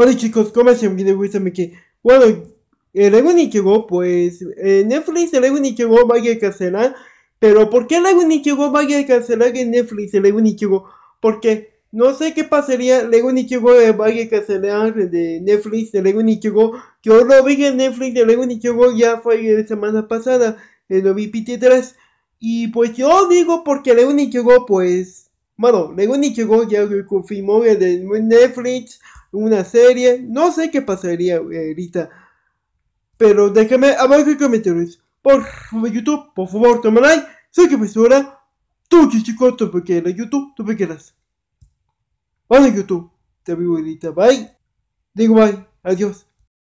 Hola chicos, ¿cómo están? Bienvenidos a que Bueno, el Lego Nichigo, pues En eh, Netflix el Lego Nichigo va a cancelar. Pero ¿por qué el Lego Nichigo va a cancelar en Netflix el Lego Nichigo? Porque no sé qué pasaría Lego Nichigo eh, va a cancelar de Netflix el Lego Nichigo. Yo lo vi en Netflix el Lego Nichigo ya fue la semana pasada, el eh, lo vi 3 Y pues yo digo porque Lego Nichigo pues... Bueno, Lego Nichigo ya confirmó el de Netflix una serie. No sé qué pasaría ahorita. Pero déjame abajo en comentarios. Por favor, YouTube, por favor, toma like. Sé que me suena pues Tú, chico, tú quieras, YouTube, tú me pequeñas. Vale, YouTube. Te veo ahorita. Bye. Digo bye. Adiós.